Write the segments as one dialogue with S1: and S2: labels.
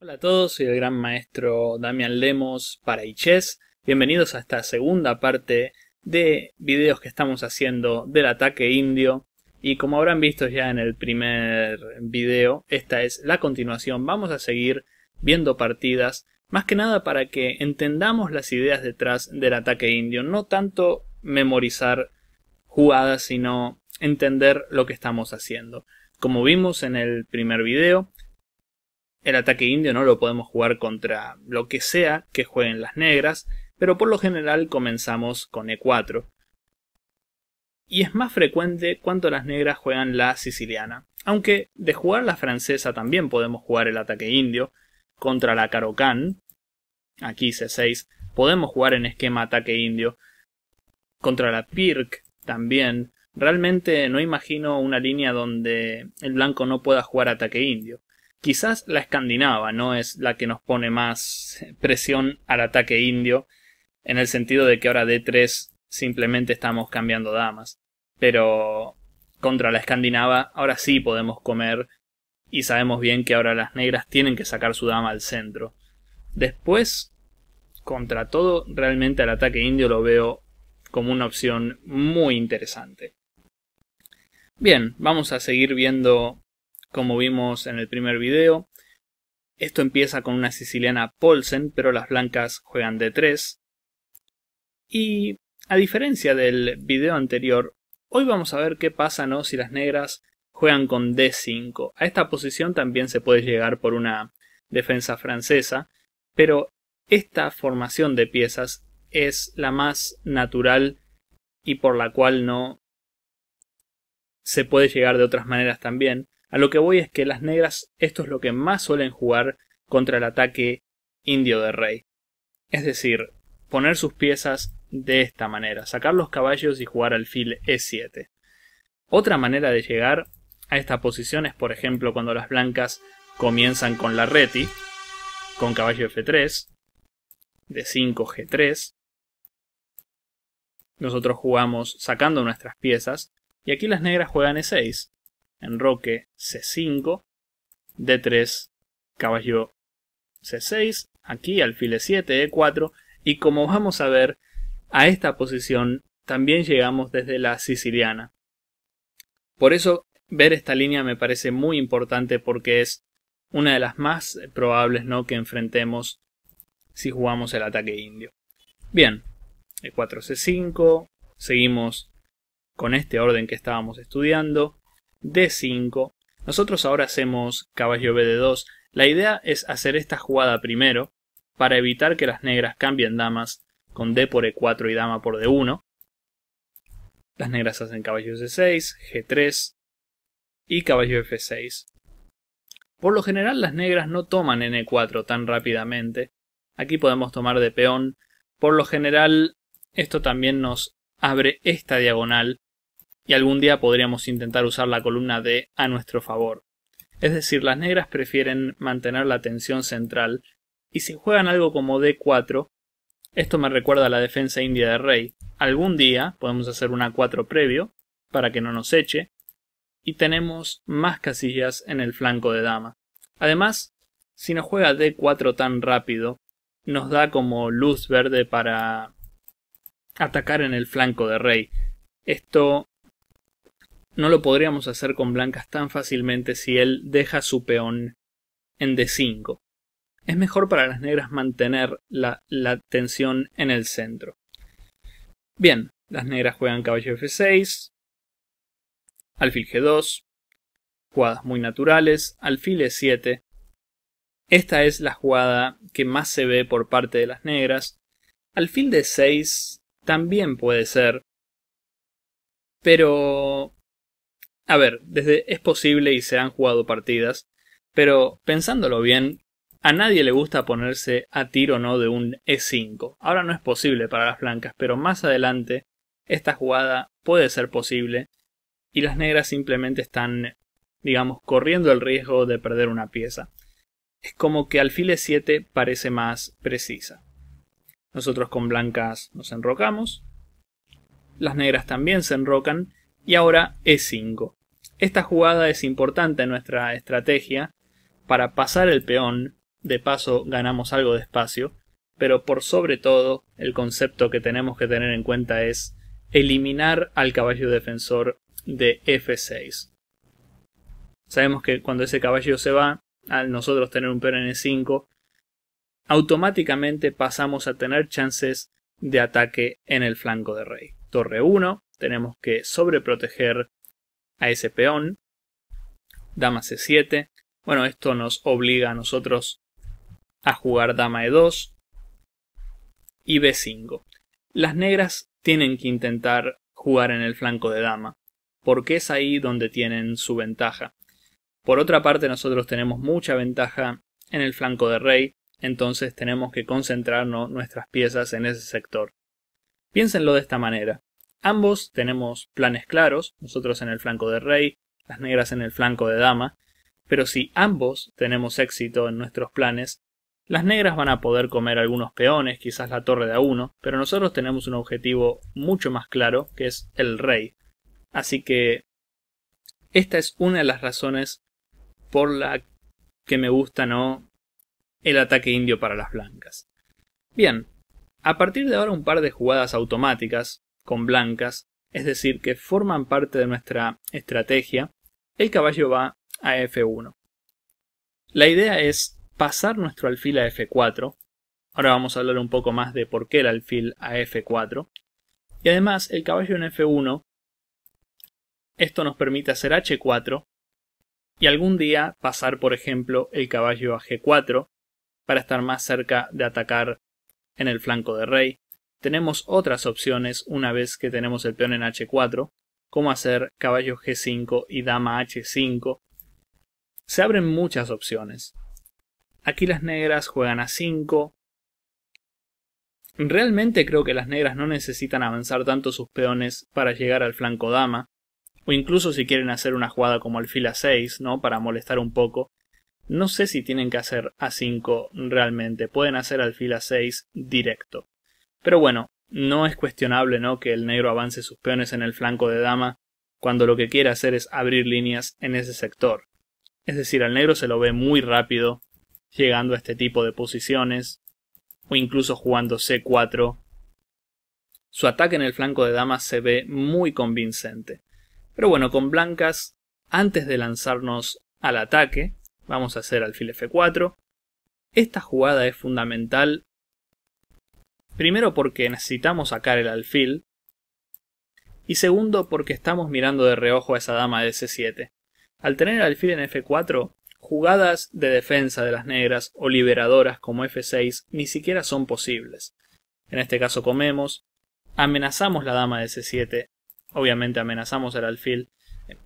S1: Hola a todos, soy el gran maestro Damián Lemos para Iches. Bienvenidos a esta segunda parte de videos que estamos haciendo del ataque indio. Y como habrán visto ya en el primer video, esta es la continuación. Vamos a seguir viendo partidas, más que nada para que entendamos las ideas detrás del ataque indio, no tanto memorizar jugadas, sino entender lo que estamos haciendo. Como vimos en el primer video, el ataque indio no lo podemos jugar contra lo que sea que jueguen las negras, pero por lo general comenzamos con E4. Y es más frecuente cuanto las negras juegan la siciliana, aunque de jugar la francesa también podemos jugar el ataque indio contra la Karokan, aquí C6, podemos jugar en esquema ataque indio, contra la Pirk también, Realmente no imagino una línea donde el blanco no pueda jugar ataque indio. Quizás la escandinava no es la que nos pone más presión al ataque indio, en el sentido de que ahora D3 simplemente estamos cambiando damas. Pero contra la escandinava ahora sí podemos comer y sabemos bien que ahora las negras tienen que sacar su dama al centro. Después, contra todo, realmente al ataque indio lo veo como una opción muy interesante. Bien, vamos a seguir viendo como vimos en el primer video. Esto empieza con una siciliana Polsen, pero las blancas juegan d 3. Y a diferencia del video anterior, hoy vamos a ver qué pasa ¿no? si las negras juegan con D5. A esta posición también se puede llegar por una defensa francesa, pero esta formación de piezas es la más natural y por la cual no se puede llegar de otras maneras también. A lo que voy es que las negras esto es lo que más suelen jugar contra el ataque indio de rey. Es decir, poner sus piezas de esta manera, sacar los caballos y jugar al alfil e7. Otra manera de llegar a esta posición es por ejemplo cuando las blancas comienzan con la reti, con caballo f3, de 5 g3. Nosotros jugamos sacando nuestras piezas, y aquí las negras juegan E6. Enroque C5. D3. Caballo C6. Aquí alfil E7, E4. Y como vamos a ver, a esta posición también llegamos desde la siciliana. Por eso ver esta línea me parece muy importante porque es una de las más probables ¿no? que enfrentemos si jugamos el ataque indio. Bien, E4C5, seguimos con este orden que estábamos estudiando, D5. Nosotros ahora hacemos caballo bd 2. La idea es hacer esta jugada primero, para evitar que las negras cambien damas con D por E4 y dama por D1. Las negras hacen caballo C6, G3 y caballo F6. Por lo general las negras no toman N4 e tan rápidamente. Aquí podemos tomar de peón. Por lo general esto también nos abre esta diagonal y algún día podríamos intentar usar la columna D a nuestro favor. Es decir, las negras prefieren mantener la tensión central y si juegan algo como D4, esto me recuerda a la defensa india de Rey. Algún día podemos hacer una 4 previo para que no nos eche y tenemos más casillas en el flanco de dama. Además, si no juega D4 tan rápido, nos da como luz verde para atacar en el flanco de Rey. Esto no lo podríamos hacer con blancas tan fácilmente si él deja su peón en d5. Es mejor para las negras mantener la, tensión en el centro. Bien, las negras juegan caballo f6, alfil g2, jugadas muy naturales, alfil e7. Esta es la jugada que más se ve por parte de las negras. Alfil d6 también puede ser, pero a ver, desde es posible y se han jugado partidas, pero pensándolo bien, a nadie le gusta ponerse a tiro no de un E5. Ahora no es posible para las blancas, pero más adelante esta jugada puede ser posible y las negras simplemente están, digamos, corriendo el riesgo de perder una pieza. Es como que alfil E7 parece más precisa. Nosotros con blancas nos enrocamos, las negras también se enrocan y ahora E5. Esta jugada es importante en nuestra estrategia. Para pasar el peón, de paso ganamos algo de espacio, pero por sobre todo el concepto que tenemos que tener en cuenta es eliminar al caballo defensor de F6. Sabemos que cuando ese caballo se va, al nosotros tener un peón en E5, automáticamente pasamos a tener chances de ataque en el flanco de rey. Torre 1, tenemos que sobreproteger a ese peón. Dama c7. Bueno, esto nos obliga a nosotros a jugar dama e2 y b5. Las negras tienen que intentar jugar en el flanco de dama, porque es ahí donde tienen su ventaja. Por otra parte, nosotros tenemos mucha ventaja en el flanco de rey, entonces tenemos que concentrarnos nuestras piezas en ese sector. Piénsenlo de esta manera. Ambos tenemos planes claros, nosotros en el flanco de rey, las negras en el flanco de dama, pero si ambos tenemos éxito en nuestros planes, las negras van a poder comer algunos peones, quizás la torre de a uno. pero nosotros tenemos un objetivo mucho más claro, que es el rey. Así que esta es una de las razones por la que me gusta no el ataque indio para las blancas. Bien, a partir de ahora un par de jugadas automáticas, con blancas, es decir, que forman parte de nuestra estrategia, el caballo va a F1. La idea es pasar nuestro alfil a F4. Ahora vamos a hablar un poco más de por qué el alfil a F4. Y además, el caballo en F1, esto nos permite hacer H4 y algún día pasar, por ejemplo, el caballo a G4 para estar más cerca de atacar en el flanco de rey tenemos otras opciones una vez que tenemos el peón en h4, como hacer caballo g5 y dama h5. Se abren muchas opciones. Aquí las negras juegan a 5. Realmente creo que las negras no necesitan avanzar tanto sus peones para llegar al flanco dama, o incluso si quieren hacer una jugada como alfil a 6, ¿no? Para molestar un poco. No sé si tienen que hacer a 5 realmente, pueden hacer alfil a 6 directo. Pero bueno, no es cuestionable, ¿no?, que el negro avance sus peones en el flanco de dama cuando lo que quiere hacer es abrir líneas en ese sector. Es decir, al negro se lo ve muy rápido llegando a este tipo de posiciones o incluso jugando C4. Su ataque en el flanco de dama se ve muy convincente. Pero bueno, con blancas, antes de lanzarnos al ataque, vamos a hacer alfil F4. Esta jugada es fundamental Primero porque necesitamos sacar el alfil. Y segundo porque estamos mirando de reojo a esa dama de C7. Al tener el alfil en F4, jugadas de defensa de las negras o liberadoras como F6 ni siquiera son posibles. En este caso comemos, amenazamos la dama de C7, obviamente amenazamos el alfil,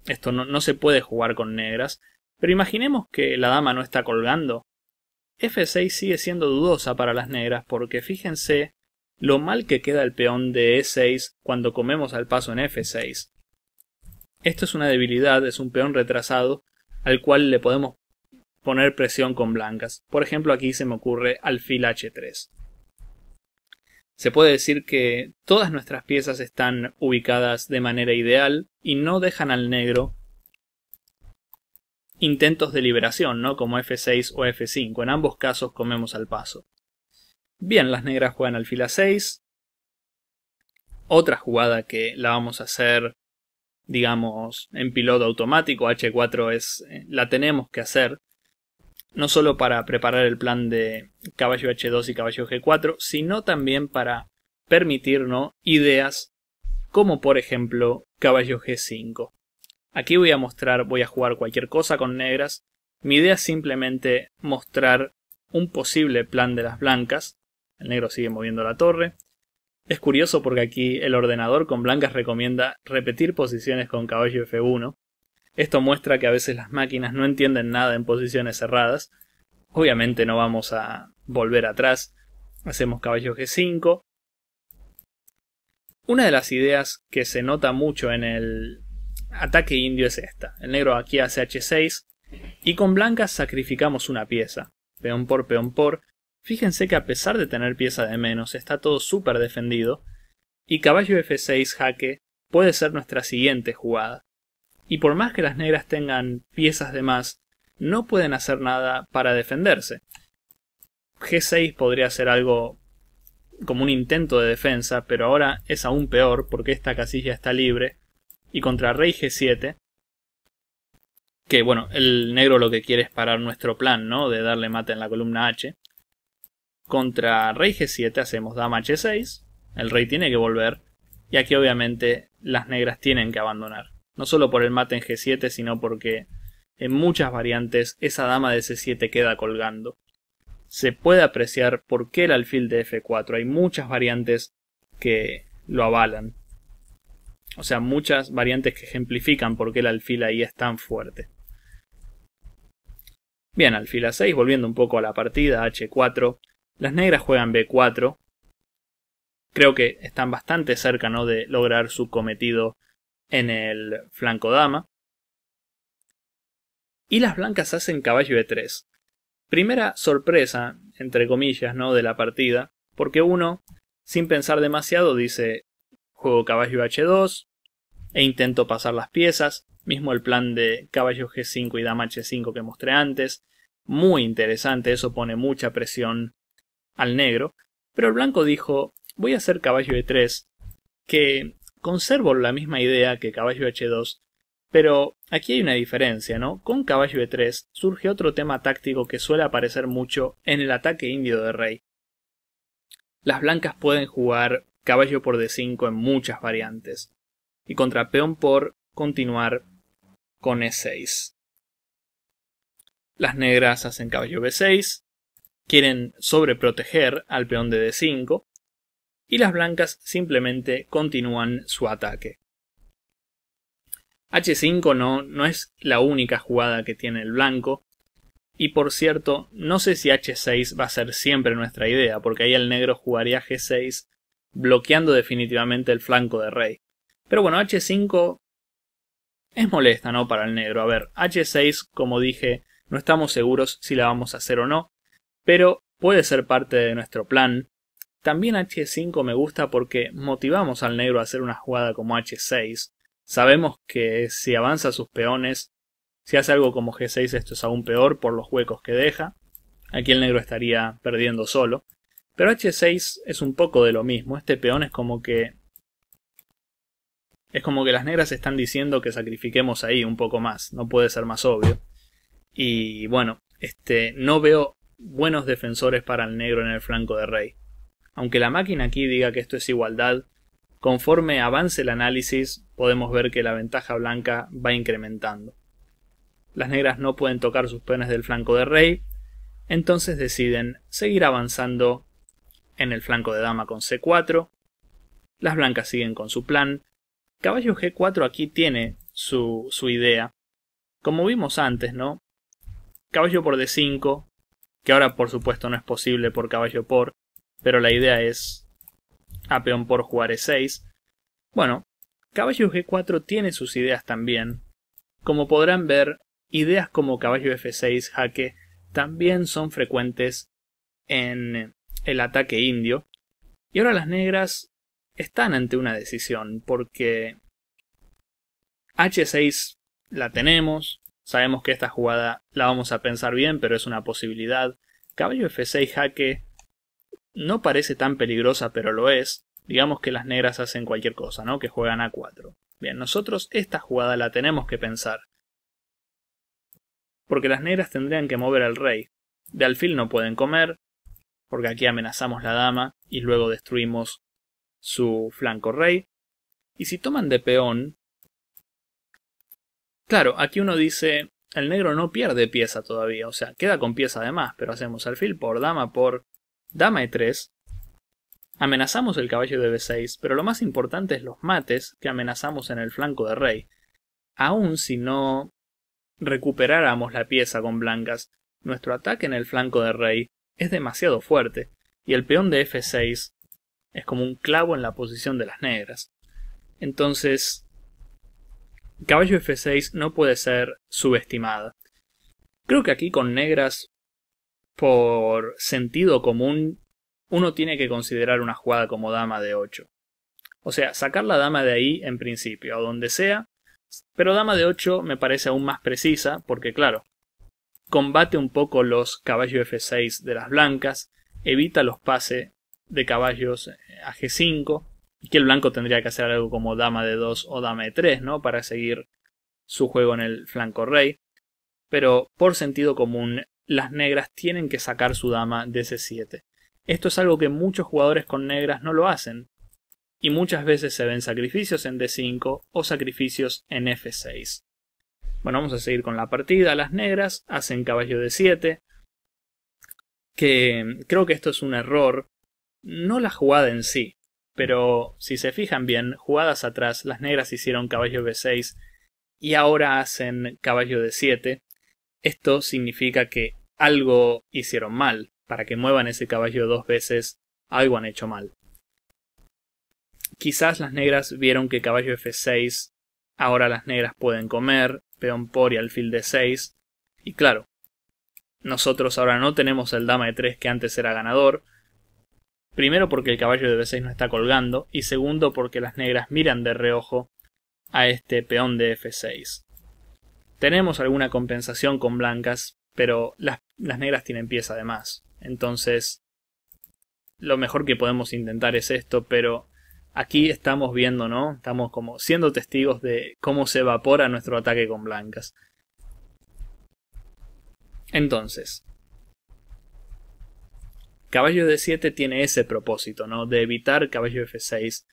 S1: esto no, no se puede jugar con negras, pero imaginemos que la dama no está colgando, F6 sigue siendo dudosa para las negras porque fíjense lo mal que queda el peón de E6 cuando comemos al paso en F6. Esto es una debilidad, es un peón retrasado al cual le podemos poner presión con blancas. Por ejemplo, aquí se me ocurre alfil H3. Se puede decir que todas nuestras piezas están ubicadas de manera ideal y no dejan al negro intentos de liberación, ¿no? Como F6 o F5. En ambos casos comemos al paso. Bien, las negras juegan alfil a 6. Otra jugada que la vamos a hacer, digamos, en piloto automático, H4 es, eh, la tenemos que hacer, no solo para preparar el plan de caballo H2 y caballo G4, sino también para permitirnos ideas como por ejemplo caballo G5. Aquí voy a mostrar, voy a jugar cualquier cosa con negras. Mi idea es simplemente mostrar un posible plan de las blancas el negro sigue moviendo la torre. Es curioso porque aquí el ordenador con blancas recomienda repetir posiciones con caballo F1. Esto muestra que a veces las máquinas no entienden nada en posiciones cerradas. Obviamente no vamos a volver atrás. Hacemos caballo G5. Una de las ideas que se nota mucho en el ataque indio es esta. El negro aquí hace H6 y con blancas sacrificamos una pieza. Peón por peón por. Fíjense que a pesar de tener pieza de menos, está todo súper defendido, y caballo f6 jaque puede ser nuestra siguiente jugada. Y por más que las negras tengan piezas de más, no pueden hacer nada para defenderse. G6 podría ser algo como un intento de defensa, pero ahora es aún peor porque esta casilla está libre. Y contra rey G7, que bueno, el negro lo que quiere es parar nuestro plan, ¿no? De darle mate en la columna H. Contra rey g7 hacemos dama h6, el rey tiene que volver, y aquí obviamente las negras tienen que abandonar. No solo por el mate en g7, sino porque en muchas variantes esa dama de c7 queda colgando. Se puede apreciar por qué el alfil de f4, hay muchas variantes que lo avalan. O sea, muchas variantes que ejemplifican por qué el alfil ahí es tan fuerte. Bien, alfil a6, volviendo un poco a la partida, h4, las negras juegan B4. Creo que están bastante cerca ¿no? de lograr su cometido en el flanco dama. Y las blancas hacen caballo E3. Primera sorpresa, entre comillas, ¿no? de la partida, porque uno, sin pensar demasiado, dice juego caballo H2 e intento pasar las piezas, mismo el plan de caballo G5 y dama H5 que mostré antes, muy interesante, eso pone mucha presión al negro, pero el blanco dijo voy a hacer caballo E3, que conservo la misma idea que caballo H2, pero aquí hay una diferencia, ¿no? Con caballo E3 surge otro tema táctico que suele aparecer mucho en el ataque indio de rey. Las blancas pueden jugar caballo por D5 en muchas variantes, y contra peón por continuar con E6. Las negras hacen caballo B6, quieren sobreproteger al peón de d5 y las blancas simplemente continúan su ataque. H5 no, no es la única jugada que tiene el blanco. Y por cierto, no sé si H6 va a ser siempre nuestra idea, porque ahí el negro jugaría G6, bloqueando definitivamente el flanco de rey. Pero bueno, H5 es molesta, ¿no? Para el negro. A ver, H6, como dije, no estamos seguros si la vamos a hacer o no pero puede ser parte de nuestro plan. También H5 me gusta porque motivamos al negro a hacer una jugada como H6. Sabemos que si avanza sus peones, si hace algo como G6 esto es aún peor por los huecos que deja. Aquí el negro estaría perdiendo solo. Pero H6 es un poco de lo mismo. Este peón es como que... Es como que las negras están diciendo que sacrifiquemos ahí un poco más. No puede ser más obvio. Y bueno, este, no veo buenos defensores para el negro en el flanco de Rey. Aunque la máquina aquí diga que esto es igualdad, conforme avance el análisis podemos ver que la ventaja blanca va incrementando. Las negras no pueden tocar sus peones del flanco de Rey, entonces deciden seguir avanzando en el flanco de dama con C4. Las blancas siguen con su plan. Caballo G4 aquí tiene su, su idea. Como vimos antes, ¿no? Caballo por D5, que ahora por supuesto no es posible por caballo por, pero la idea es a peón por jugar e6. Bueno, caballo g4 tiene sus ideas también. Como podrán ver, ideas como caballo f6, jaque, también son frecuentes en el ataque indio. Y ahora las negras están ante una decisión, porque h6 la tenemos, Sabemos que esta jugada la vamos a pensar bien, pero es una posibilidad. Caballo F6 jaque no parece tan peligrosa, pero lo es. Digamos que las negras hacen cualquier cosa, ¿no? Que juegan a 4. Bien, nosotros esta jugada la tenemos que pensar. Porque las negras tendrían que mover al rey. De alfil no pueden comer, porque aquí amenazamos la dama y luego destruimos su flanco rey. Y si toman de peón, Claro, aquí uno dice, el negro no pierde pieza todavía, o sea, queda con pieza de pero hacemos alfil por dama por dama e3. Amenazamos el caballo de b6, pero lo más importante es los mates que amenazamos en el flanco de rey. Aun si no recuperáramos la pieza con blancas, nuestro ataque en el flanco de rey es demasiado fuerte, y el peón de f6 es como un clavo en la posición de las negras. Entonces, Caballo F6 no puede ser subestimada. Creo que aquí con negras, por sentido común, uno tiene que considerar una jugada como dama de 8. O sea, sacar la dama de ahí en principio, a donde sea, pero dama de 8 me parece aún más precisa porque, claro, combate un poco los caballos F6 de las blancas, evita los pases de caballos eh, a G5, y que el blanco tendría que hacer algo como dama de 2 o dama de 3, ¿no? Para seguir su juego en el flanco rey. Pero por sentido común, las negras tienen que sacar su dama de C7. Esto es algo que muchos jugadores con negras no lo hacen, y muchas veces se ven sacrificios en D5 o sacrificios en F6. Bueno, vamos a seguir con la partida. Las negras hacen caballo de 7 que creo que esto es un error, no la jugada en sí, pero si se fijan bien, jugadas atrás, las negras hicieron caballo b6 y ahora hacen caballo d7. Esto significa que algo hicieron mal. Para que muevan ese caballo dos veces, algo han hecho mal. Quizás las negras vieron que caballo f6, ahora las negras pueden comer, peón por y alfil de 6 Y claro, nosotros ahora no tenemos el dama de 3 que antes era ganador, Primero porque el caballo de B6 no está colgando y segundo porque las negras miran de reojo a este peón de F6. Tenemos alguna compensación con blancas, pero las, las negras tienen pieza además. Entonces, lo mejor que podemos intentar es esto, pero aquí estamos viendo, ¿no? Estamos como siendo testigos de cómo se evapora nuestro ataque con blancas. Entonces, Caballo D7 tiene ese propósito, ¿no? De evitar caballo F6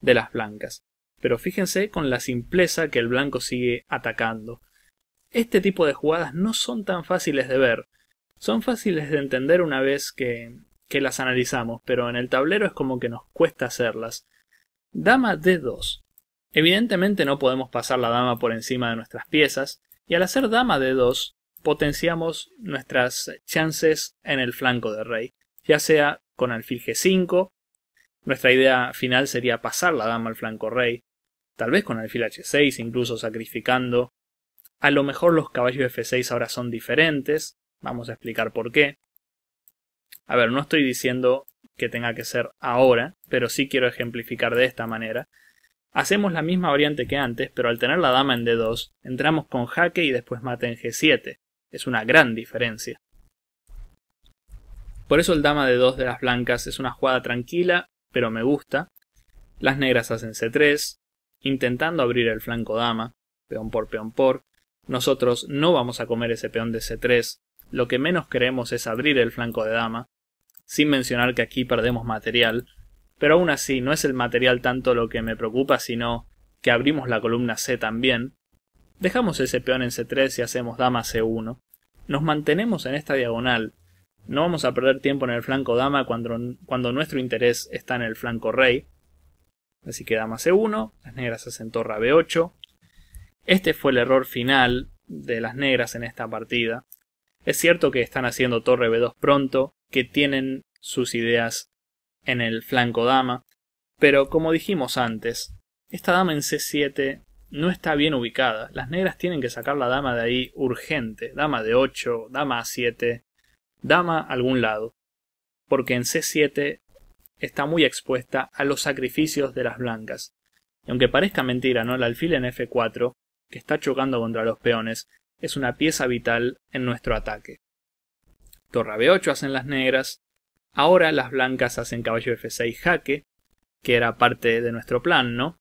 S1: de las blancas. Pero fíjense con la simpleza que el blanco sigue atacando. Este tipo de jugadas no son tan fáciles de ver. Son fáciles de entender una vez que, que las analizamos, pero en el tablero es como que nos cuesta hacerlas. Dama D2. Evidentemente no podemos pasar la dama por encima de nuestras piezas, y al hacer dama D2 potenciamos nuestras chances en el flanco de rey ya sea con alfil G5. Nuestra idea final sería pasar la dama al flanco rey, tal vez con alfil H6, incluso sacrificando. A lo mejor los caballos F6 ahora son diferentes, vamos a explicar por qué. A ver, no estoy diciendo que tenga que ser ahora, pero sí quiero ejemplificar de esta manera. Hacemos la misma variante que antes, pero al tener la dama en D2, entramos con jaque y después mate en G7. Es una gran diferencia. Por eso el dama de 2 de las blancas es una jugada tranquila, pero me gusta. Las negras hacen C3, intentando abrir el flanco dama, peón por peón por. Nosotros no vamos a comer ese peón de C3, lo que menos queremos es abrir el flanco de dama, sin mencionar que aquí perdemos material, pero aún así no es el material tanto lo que me preocupa, sino que abrimos la columna C también. Dejamos ese peón en C3 y hacemos dama C1. Nos mantenemos en esta diagonal, no vamos a perder tiempo en el flanco dama cuando, nuestro interés está en el flanco rey. Así que dama c1, las negras hacen torre a b8. Este fue el error final de las negras en esta partida. Es cierto que están haciendo torre b2 pronto, que tienen sus ideas en el flanco dama, pero como dijimos antes, esta dama en c7 no está bien ubicada. Las negras tienen que sacar la dama de ahí urgente. Dama de 8, dama a 7 dama algún lado, porque en C7 está muy expuesta a los sacrificios de las blancas. Y aunque parezca mentira, ¿no? El alfil en F4, que está chocando contra los peones, es una pieza vital en nuestro ataque. torre B8 hacen las negras, ahora las blancas hacen caballo F6 jaque, que era parte de nuestro plan, ¿no?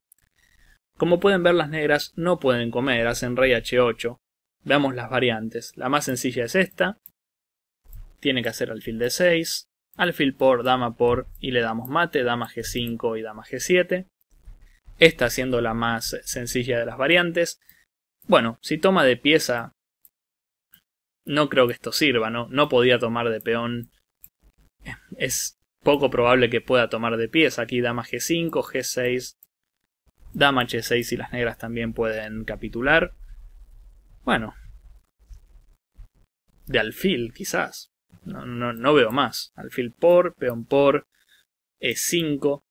S1: Como pueden ver, las negras no pueden comer, hacen rey H8. Veamos las variantes. La más sencilla es esta, tiene que hacer alfil de 6 alfil por, dama por y le damos mate, dama g5 y dama g7. Esta siendo la más sencilla de las variantes. Bueno, si toma de pieza, no creo que esto sirva, ¿no? No podía tomar de peón. Es poco probable que pueda tomar de pieza. Aquí dama g5, g6, dama g 6 y las negras también pueden capitular. Bueno, de alfil, quizás. No, veo más. Alfil por, peón por, E5.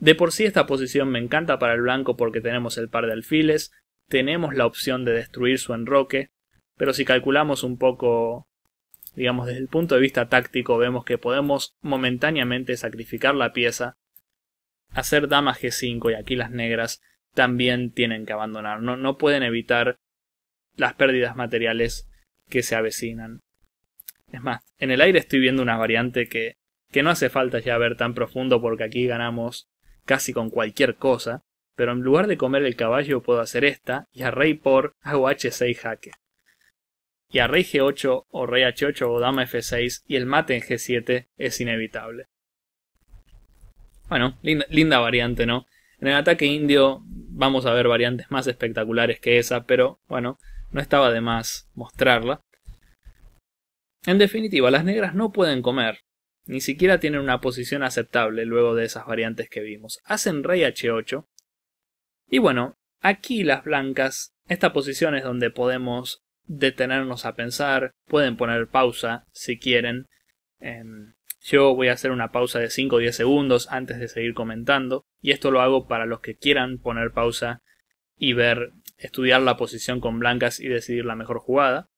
S1: De por sí esta posición me encanta para el blanco porque tenemos el par de alfiles, tenemos la opción de destruir su enroque, pero si calculamos un poco, digamos desde el punto de vista táctico, vemos que podemos momentáneamente sacrificar la pieza, hacer dama G5 y aquí las negras también tienen que abandonar, no, no pueden evitar las pérdidas materiales que se avecinan. Es más, en el aire estoy viendo una variante que, que no hace falta ya ver tan profundo porque aquí ganamos casi con cualquier cosa, pero en lugar de comer el caballo puedo hacer esta y a rey por hago h6 jaque. Y a rey g8 o rey h8 o dama f6 y el mate en g7 es inevitable. Bueno, linda variante, ¿no? En el ataque indio vamos a ver variantes más espectaculares que esa, pero bueno, no estaba de más mostrarla. En definitiva, las negras no pueden comer, ni siquiera tienen una posición aceptable luego de esas variantes que vimos. Hacen rey H8. Y bueno, aquí las blancas, esta posición es donde podemos detenernos a pensar, pueden poner pausa si quieren. Em, yo voy a hacer una pausa de 5 o 10 segundos antes de seguir comentando, y esto lo hago para los que quieran poner pausa y ver, estudiar la posición con blancas y decidir la mejor jugada.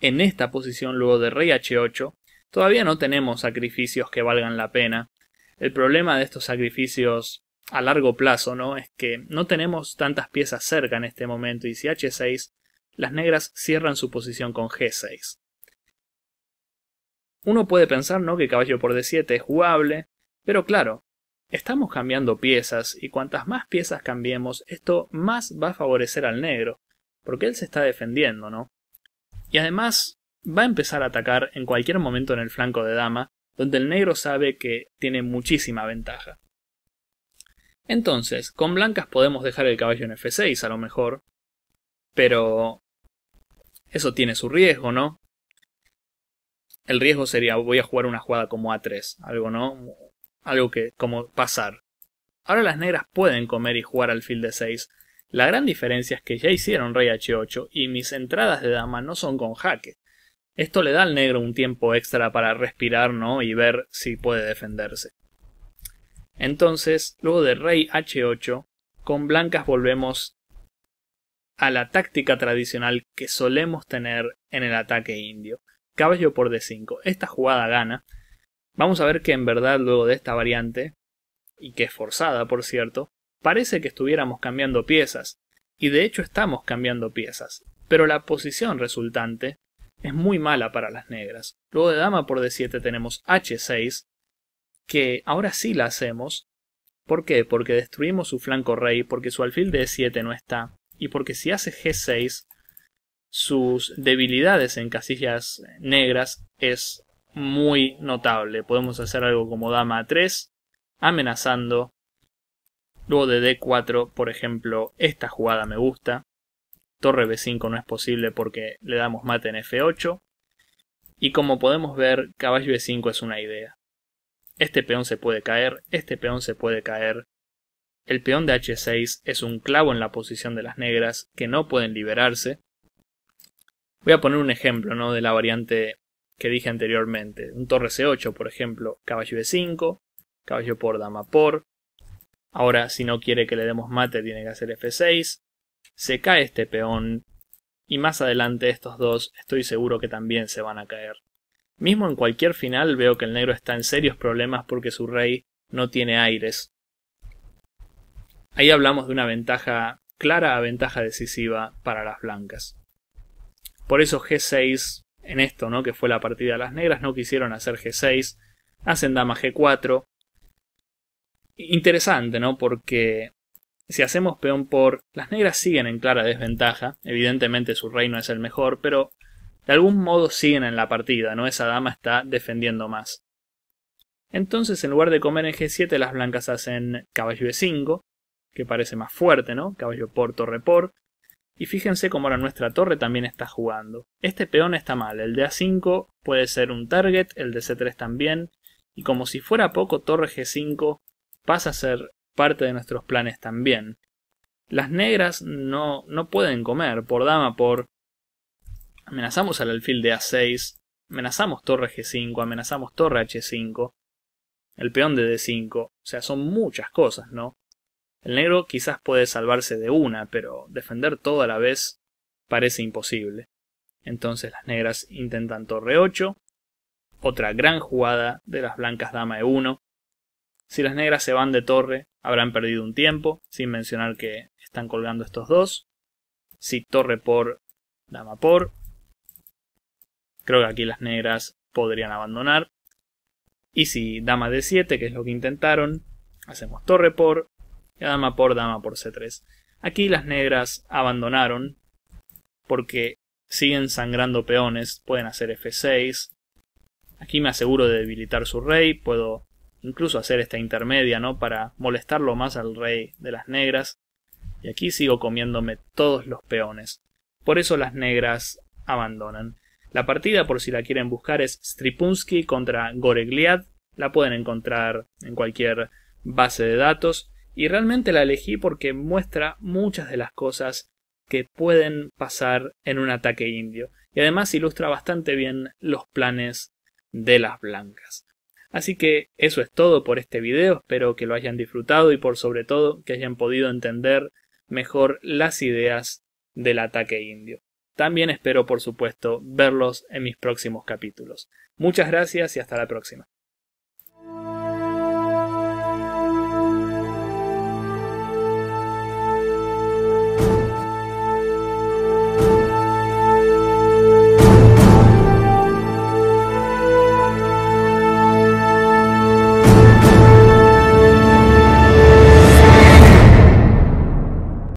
S1: en esta posición luego de rey h8, todavía no tenemos sacrificios que valgan la pena. El problema de estos sacrificios a largo plazo, ¿no? Es que no tenemos tantas piezas cerca en este momento y si h6, las negras cierran su posición con g6. Uno puede pensar, ¿no? Que caballo por d7 es jugable, pero claro, estamos cambiando piezas y cuantas más piezas cambiemos, esto más va a favorecer al negro, porque él se está defendiendo, ¿no? Y además va a empezar a atacar en cualquier momento en el flanco de dama, donde el negro sabe que tiene muchísima ventaja. Entonces, con blancas podemos dejar el caballo en f6 a lo mejor, pero eso tiene su riesgo, ¿no? El riesgo sería voy a jugar una jugada como a3, algo, ¿no? Algo que como pasar. Ahora las negras pueden comer y jugar al alfil de 6, la gran diferencia es que ya hicieron rey h8 y mis entradas de dama no son con jaque. Esto le da al negro un tiempo extra para respirar ¿no? y ver si puede defenderse. Entonces, luego de rey h8, con blancas volvemos a la táctica tradicional que solemos tener en el ataque indio. Caballo por d5. Esta jugada gana. Vamos a ver que en verdad luego de esta variante, y que es forzada por cierto, Parece que estuviéramos cambiando piezas, y de hecho estamos cambiando piezas, pero la posición resultante es muy mala para las negras. Luego de dama por d7 tenemos h6, que ahora sí la hacemos. ¿Por qué? Porque destruimos su flanco rey, porque su alfil de 7 no está, y porque si hace g6, sus debilidades en casillas negras es muy notable. Podemos hacer algo como dama a 3, amenazando Luego de D4, por ejemplo, esta jugada me gusta. Torre B5 no es posible porque le damos mate en F8. Y como podemos ver, caballo B5 es una idea. Este peón se puede caer, este peón se puede caer. El peón de H6 es un clavo en la posición de las negras que no pueden liberarse. Voy a poner un ejemplo ¿no? de la variante que dije anteriormente. Un torre C8, por ejemplo, caballo B5, caballo por, dama por, Ahora, si no quiere que le demos mate, tiene que hacer F6. Se cae este peón. Y más adelante estos dos estoy seguro que también se van a caer. Mismo en cualquier final veo que el negro está en serios problemas porque su rey no tiene aires. Ahí hablamos de una ventaja clara a ventaja decisiva para las blancas. Por eso G6 en esto, ¿no? que fue la partida de las negras, no quisieron hacer G6, hacen dama G4, interesante, ¿no? Porque si hacemos peón por, las negras siguen en clara desventaja, evidentemente su reino es el mejor, pero de algún modo siguen en la partida, ¿no? Esa dama está defendiendo más. Entonces, en lugar de comer en G7, las blancas hacen caballo E5, que parece más fuerte, ¿no? Caballo por, torre por. Y fíjense cómo ahora nuestra torre también está jugando. Este peón está mal, el de A5 puede ser un target, el de C3 también, y como si fuera poco, torre G5 pasa a ser parte de nuestros planes también. Las negras no, no pueden comer por dama por... Amenazamos al alfil de A6, amenazamos torre G5, amenazamos torre H5, el peón de D5, o sea, son muchas cosas, ¿no? El negro quizás puede salvarse de una, pero defender todo a la vez parece imposible. Entonces las negras intentan torre 8, otra gran jugada de las blancas dama E1, si las negras se van de torre, habrán perdido un tiempo, sin mencionar que están colgando estos dos. Si torre por dama por. Creo que aquí las negras podrían abandonar. Y si dama d7, que es lo que intentaron, hacemos torre por, y dama por, dama por c3. Aquí las negras abandonaron porque siguen sangrando peones, pueden hacer f6. Aquí me aseguro de debilitar su rey, puedo incluso hacer esta intermedia, ¿no? Para molestarlo más al rey de las negras. Y aquí sigo comiéndome todos los peones. Por eso las negras abandonan. La partida, por si la quieren buscar, es Stripunsky contra Goregliad. La pueden encontrar en cualquier base de datos. Y realmente la elegí porque muestra muchas de las cosas que pueden pasar en un ataque indio. Y además ilustra bastante bien los planes de las blancas. Así que eso es todo por este video, espero que lo hayan disfrutado y por sobre todo que hayan podido entender mejor las ideas del ataque indio. También espero por supuesto verlos en mis próximos capítulos. Muchas gracias y hasta la próxima.